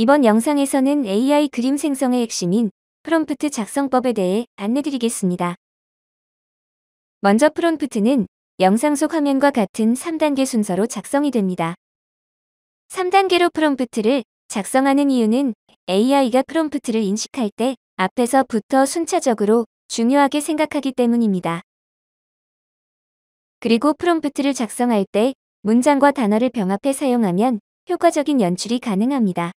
이번 영상에서는 AI 그림 생성의 핵심인 프롬프트 작성법에 대해 안내드리겠습니다. 먼저 프롬프트는 영상 속 화면과 같은 3단계 순서로 작성이 됩니다. 3단계로 프롬프트를 작성하는 이유는 AI가 프롬프트를 인식할 때 앞에서부터 순차적으로 중요하게 생각하기 때문입니다. 그리고 프롬프트를 작성할 때 문장과 단어를 병합해 사용하면 효과적인 연출이 가능합니다.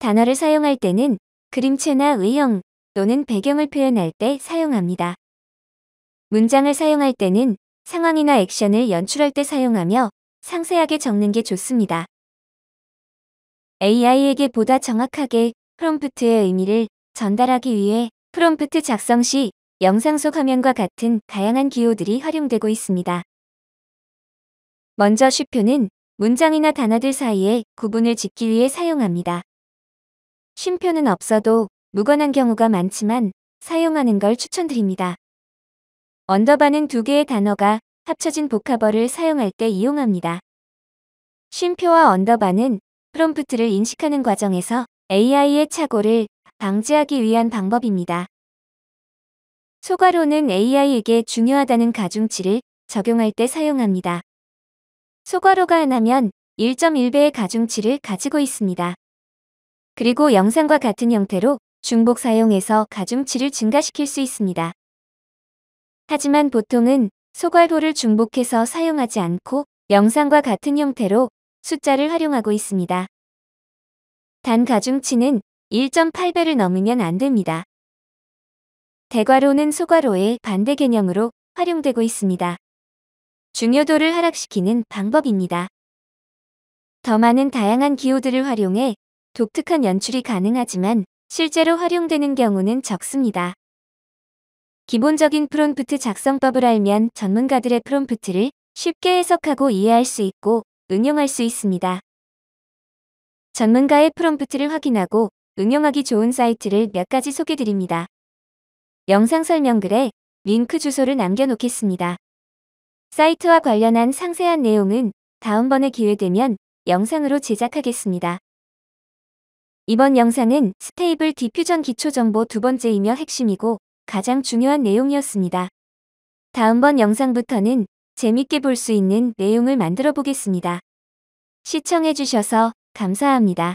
단어를 사용할 때는 그림체나 의형 또는 배경을 표현할 때 사용합니다. 문장을 사용할 때는 상황이나 액션을 연출할 때 사용하며 상세하게 적는 게 좋습니다. AI에게 보다 정확하게 프롬프트의 의미를 전달하기 위해 프롬프트 작성 시 영상 속 화면과 같은 다양한 기호들이 활용되고 있습니다. 먼저 슈표는 문장이나 단어들 사이에 구분을 짓기 위해 사용합니다. 쉼표는 없어도 무관한 경우가 많지만 사용하는 걸 추천드립니다. 언더바는 두 개의 단어가 합쳐진 복합어를 사용할 때 이용합니다. 쉼표와 언더바는 프롬프트를 인식하는 과정에서 AI의 착오를 방지하기 위한 방법입니다. 소괄호는 AI에게 중요하다는 가중치를 적용할 때 사용합니다. 소괄호가 하나면 1.1배의 가중치를 가지고 있습니다. 그리고 영상과 같은 형태로 중복 사용해서 가중치를 증가시킬 수 있습니다. 하지만 보통은 소괄호를 중복해서 사용하지 않고 영상과 같은 형태로 숫자를 활용하고 있습니다. 단 가중치는 1.8배를 넘으면 안 됩니다. 대괄호는 소괄호의 반대 개념으로 활용되고 있습니다. 중요도를 하락시키는 방법입니다. 더 많은 다양한 기호들을 활용해 독특한 연출이 가능하지만 실제로 활용되는 경우는 적습니다. 기본적인 프롬프트 작성법을 알면 전문가들의 프롬프트를 쉽게 해석하고 이해할 수 있고 응용할 수 있습니다. 전문가의 프롬프트를 확인하고 응용하기 좋은 사이트를 몇 가지 소개드립니다. 영상 설명글에 링크 주소를 남겨놓겠습니다. 사이트와 관련한 상세한 내용은 다음번에 기회되면 영상으로 제작하겠습니다. 이번 영상은 스테이블 디퓨전 기초정보 두 번째이며 핵심이고 가장 중요한 내용이었습니다. 다음번 영상부터는 재밌게 볼 수 있는 내용을 만들어 보겠습니다. 시청해주셔서 감사합니다.